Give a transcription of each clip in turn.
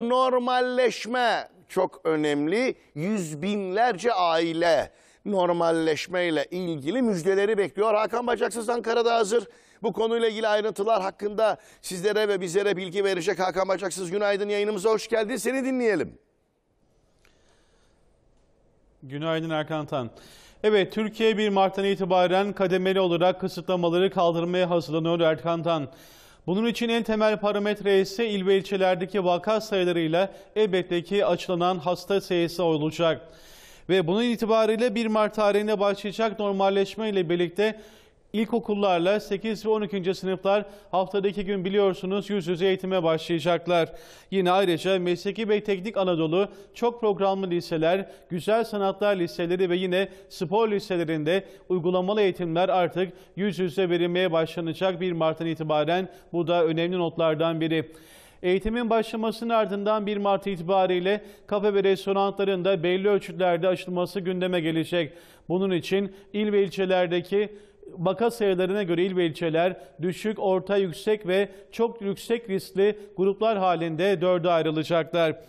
Normalleşme çok önemli. Yüz binlerce aile normalleşmeyle ilgili müjdeleri bekliyor. Hakan Bacaksız Ankara'da hazır. Bu konuyla ilgili ayrıntılar hakkında sizlere ve bizlere bilgi verecek Hakan Bacaksız. Günaydın yayınımıza hoş geldin. Seni dinleyelim. Günaydın Erkan Tan. Evet, Türkiye 1 Mart'tan itibaren kademeli olarak kısıtlamaları kaldırmaya hazırlanıyor Erkan Tan. Bunun için en temel parametre ise il ve ilçelerdeki vaka sayılarıyla elbetteki açılan hasta sayısı olacak. Ve bunun itibariyle 1 Mart tarihinde başlayacak normalleşme ile birlikte İlkokullarla 8 ve 12. sınıflar haftada 2 gün biliyorsunuz yüz yüze eğitime başlayacaklar. Yine ayrıca Mesleki ve Teknik Anadolu çok programlı liseler, güzel sanatlar liseleri ve yine spor liselerinde uygulamalı eğitimler artık yüz yüze verilmeye başlanacak 1 Mart'tan itibaren bu da önemli notlardan biri. Eğitimin başlamasının ardından 1 Mart itibariyle kafe ve restoranların da belli ölçütlerde açılması gündeme gelecek. Bunun için il ve ilçelerdeki Vaka sayılarına göre il ve ilçeler düşük, orta, yüksek ve çok yüksek riskli gruplar halinde dörde ayrılacaklar.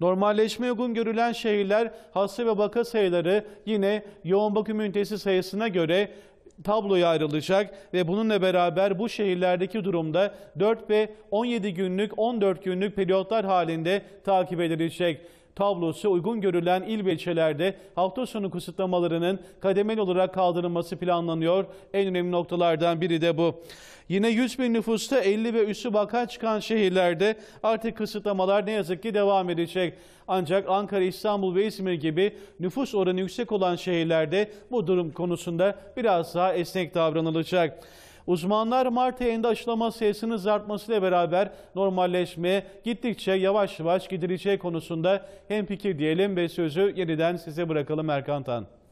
Normalleşme uygun görülen şehirler hasta ve vaka sayıları yine yoğun bakım ünitesi sayısına göre tabloya ayrılacak ve bununla beraber bu şehirlerdeki durumda 4 ve 17 günlük 14 günlük periyotlar halinde takip edilecek tablosu uygun görülen il ve ilçelerde hafta sonu kısıtlamalarının kademeli olarak kaldırılması planlanıyor. En önemli noktalardan biri de bu. Yine 100 bin nüfusta 50 ve üstü vaka çıkan şehirlerde artık kısıtlamalar ne yazık ki devam edecek. Ancak Ankara, İstanbul ve İzmir gibi nüfus oranı yüksek olan şehirlerde bu durum konusunda biraz daha esnek davranılacak. Uzmanlar Mart ayında aşılama sayısının artmasıyla beraber normalleşme gittikçe yavaş yavaş gidileceği konusunda hem fikir diyelim ve sözü yeniden size bırakalım Erkan Tan.